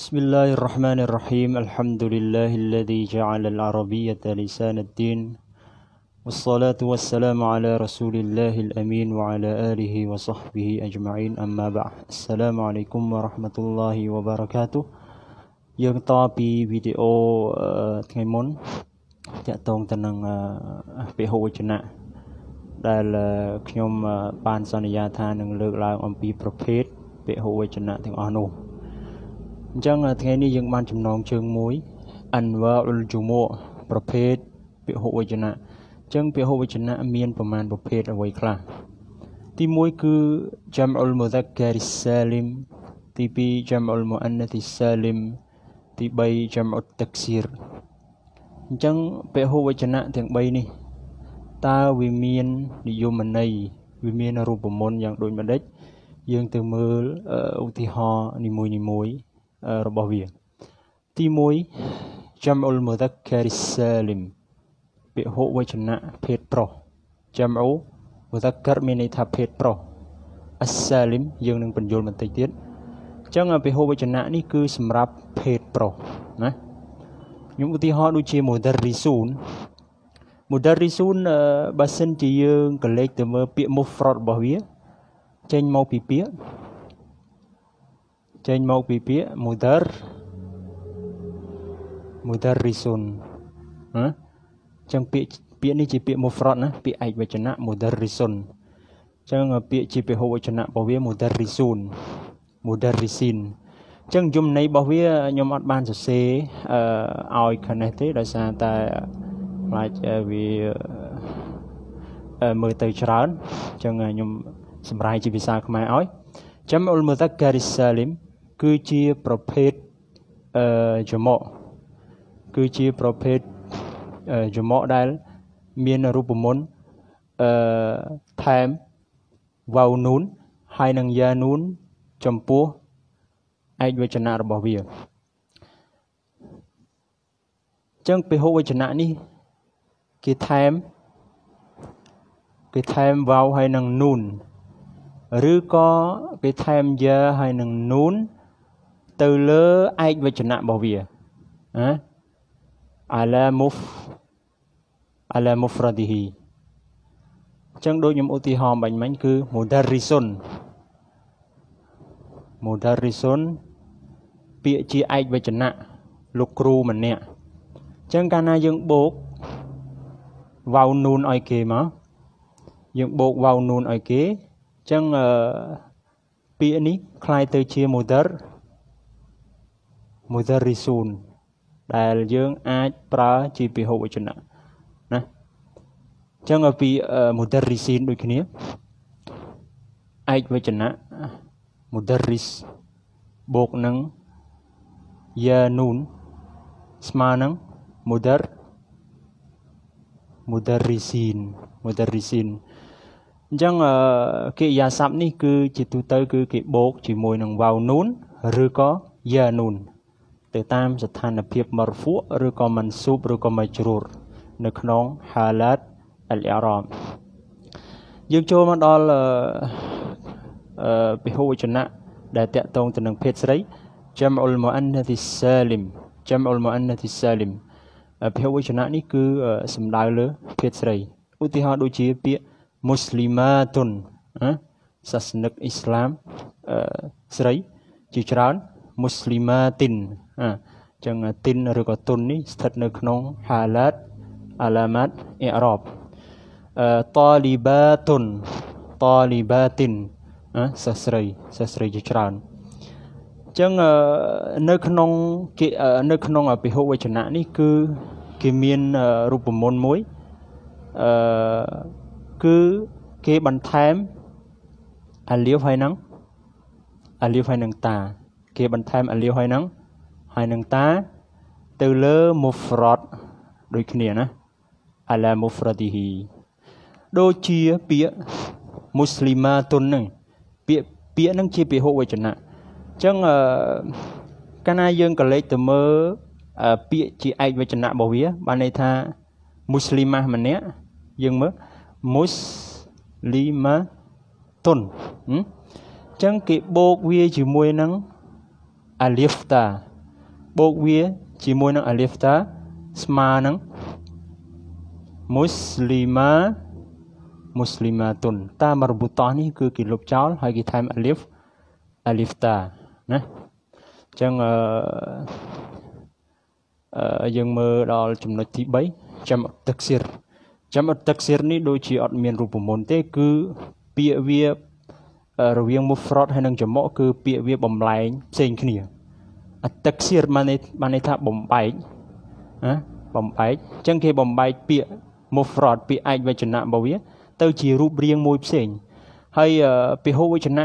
بسم الله الرحمن الرحيم الحمد لله الذي جعل العربية لسان الدين والصلاة والسلام على رسول الله الأمين وعلى آله وصحبه أجمعين أما بعد السلام عليكم ورحمة الله وبركاته وبركاto យើងតពីវីដេអូថ្ងៃមុនតាក់ទងទៅនឹងពហុវចនៈដែលខ្ញុំបានសន្យាថានឹងលើកឡើងអំពីប្រភេទពហុវចនៈទាំងអស់នោះអញ្ចឹងថ្ងៃនេះយើងបានចំណងជើងមួយ Anwarul Jumu' ប្រភេទពហុវចនៈអញ្ចឹងពហុវចនៈមានប្រមាណប្រភេទអ្វីខ្លះទី1គឺ Jam'ul Mudhakkar Salim ទី2 Jam'ul Muannath Salim ទី3 Jam'ut Taksir អញ្ចឹងពហុវចនៈទាំង3នេះតើវាមាននិយមន័យវាមាន រូបមន្តយ៉ាងដូចម្ដេចយើងទៅមើលឧទាហរណ៍នីមួយៗរបស់វាទី1 Jam'ul Mudhakkar Salim ពហុវចនៈភេទប្រុស Jam'u Mudhakkar មានន័យថាភេទប្រុស As-Salim យើងនឹងបញ្យល់បន្តិចទៀតអញ្ចឹងពហុវចនៈនេះគឺសម្រាប់ភេទប្រុសណាខ្ញុំឧទាហរណ៍ដូចជា Mudarrisun Mudarrisun បើសិនជាយើងក៏លេចទៅមើលពាក្យ mufrad របស់វា ចេញមកពីពាក្យចេញមកពីពាក្យ mudar mudarrisun ហ៎ចឹងពាក្យពាក្យនេះជាពាក្យ mufrad ណាពាក្យឯកវចនៈ mudarrisun ចឹងពាក្យជាពហុវចនៈរបស់វា mudarrisun mudarrisin ចឹងយមន័យរបស់វាខ្ញុំអត់បានសរសេរអឺឲ្យខាងនេះទេដោយសារតែខ្លាចវាមើលទៅច្រើនចឹងខ្ញុំសម្រាយជាភាសាខ្មែរឲ្យចាំអ៊ុលមូតាការីសាលីមគឺជាប្រភេទអឺច្រមុកគឺជាប្រភេទច្រមុកដែល មានរូបមន្តអឺថែមវ៉ៅនូន ហើយនឹងយ៉ានូន ចំពោះឯកវចនៈរបស់វាចឹងពហុវចនៈនេះគេថែមគេថែមវ៉ៅហើយនឹងនូន ឬក៏គេថែមយ៉ាហើយនឹងនូនទៅលើឯកវចនៈរបស់វាណាអាឡាមុហ្វអាឡាមុហ្វរឌីហ៊ីអញ្ចឹងដូចខ្ញុំឧទាហរណ៍បាញ់មិញគឺ mudarrisun mudarrisun ពាក្យជាឯកវចនៈលោកគ្រូម្នាក់អញ្ចឹងកាលណាយើងបូកវ៉ៅនូនឲ្យគេមកយើងបូកវ៉ៅនូនឲ្យគេអញ្ចឹងពាក្យនេះคล้ายទៅជា mudar mudarrisun ដែលយើងអាចប្រើជាពហុវចនៈណាអញ្ចឹងពី mudarrisin ដូចគ្នាឯកវចនៈ mudarris បូកនឹង yanun ស្មើនឹង mudar mudarrisin mudarrisin អញ្ចឹងកិរិយាសព្ទនេះគឺជាទូទៅគឺគេបូកជាមួយនឹងវ៉ៅនូនឬក៏យ៉ានូនទៅតាមស្ថានភាពមរហ្វូឬក៏មិនស៊ូបឬក៏មិនជ្រូរនៅក្នុង halat al-i'rab យើងចូលមកដល់អឺពហុវចនៈដែលតកតងទៅនឹងភេទស្រី jam'ul muannath salim jam'ul muannath salim ពហុវចនៈនេះគឺសំដៅលើភេទស្រីឧទាហរណ៍ដូចជាពាក្យ muslimatun សាសនិកអ៊ីស្លាមស្រីជាច្រើនមុស្លីម៉ាទីនអញ្ចឹងទីនឬក៏ទុននេះស្ថិតនៅក្នុង ហាឡាតអាឡាម៉ាត់អ៊ីរ៉ាប់តលីបាតុនតលីបាទីនសាស្រីសាស្រីជាច្រើនអញ្ចឹងនៅក្នុងនៅ ក្នុងពិហុវចនៈនេះគឺគេមានរូបមន្តមួយអឺគឺគេបន្ថែមអាលីវហើយនឹងអាលីវហើយនឹងតាគេបន្ថែមអាលាវហើយនឹងហើយនឹងតាទៅលើ mufrad ដូចគ្នាណា ala mufradihi ដូចជាពាក្យ muslimatun នឹងពាក្យពាក្យនឹងជាពហុវចនៈអញ្ចឹងអឺកាលណាយើងក៏លេចទៅមើលពាក្យជាឯកវចនៈរបស់វា បានន័យថា muslimah ម្នាក់យើងមើល muslimatun អញ្ចឹងគេបូកវាជាមួយនឹង alif ta បូកវា ជាមួយនឹង alif ta ស្មើនឹង muslima muslimatun តាមរបូតោះនេះគឺគេលុបចោលហើយគេថែម alif alif ta ណាអញ្ចឹងអឺយើងមើលដល់ចំណុចទី3ចាំទឹកសៀរចាំទឹកសៀរនេះដូចជាអត់មានរូបមន្តទេ គឺពាក្យវារវាង move fraud ហើយនិងចំមុកគឺពាក្យវា បំលែងផ្សេង គ្នា attacksier បានបានន័យថាបំបែកណាបំបែកអញ្ចឹងគេបំបែកពាក្យ move fraud ពាក្យឯកវចនៈរបស់វា ទៅជារូបរាងមួយផ្សេងហើយពហុវចនៈ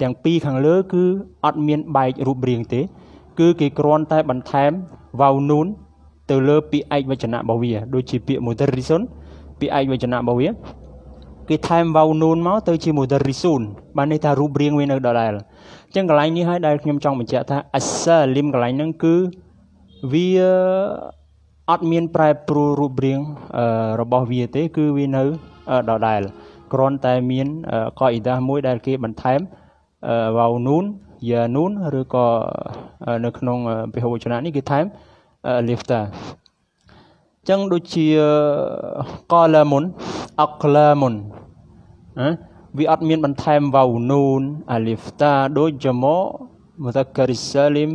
ទាំងពីរខាងលើ គឺអត់មានបែករូបរាងទេ គឺ គេគ្រាន់តែបន្ថែម vau nun ទៅលើ ពាក្យឯកវចនៈរបស់វា ដូចជាពាក្យ moderation ពាក្យឯកវចនៈរបស់វាគេថែមវ៉ៅនូនមកទៅជា mudarrisun បាននេះថារូបរាងវានៅដដែលអញ្ចឹងកន្លែងនេះហើយដែលខ្ញុំចង់បញ្ជាក់ថា asalim កន្លែងហ្នឹងគឺវាអត់មានប្រែប្រួលរូបរាងរបស់វាទេ គឺវានៅដដែលគ្រាន់តែមានកអ៊ីដាមួយដែលគេបន្ថែមវ៉ៅនូនយ៉ានូនឬក៏នៅក្នុងពហុវចនៈនេះគេថែម lifta ចឹងដូចជាកលាមុនអក្លាមុនវាអត់មានបន្ថែមវ៉ៅនូនអាលីហ្វតា ដូចជាមកមូតាការីសាលីម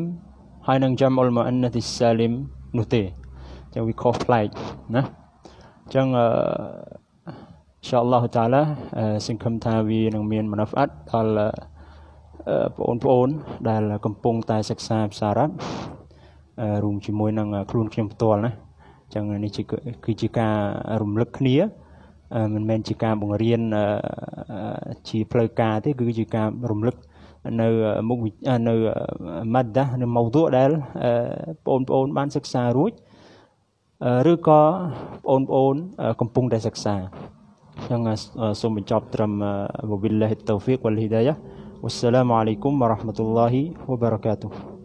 ហើយនឹងចាំអុលម៉ាអានទីសាលីមនោះទេចឹងវាខុសប្លែកណាចឹងអឺ inshallah taala សង្ឃឹមថាវានឹងមានមនោផ្អត់ដល់បងប្អូនដែលកំពុងតែសិក្សាភាសាអារ៉ាប់រួមជាមួយនឹងខ្លួនខ្ញុំផ្ទាល់ណាចឹងនេះគឺជាគឺជាការរំលឹកគ្នាមិនមែនជាការបង្រៀនជាផ្លូវការទេ គឺជាការរំលឹកនៅ មុខនៅម៉ាត់ដានៅម៉ូទូដែលបងប្អូនបានសិក្សារួចឬក៏បងប្អូន កំពុងតែសិក្សាខ្ញុំសូមបញ្ចប់ត្រឹមវបិលឡេះតូហ្វីកវលហ៊ីដាយ៉ាវអ៊ុស្សឡាមអាឡៃគុំវរ៉ាហ្មាតុលឡាហ៊ីវបារកាតុហ៍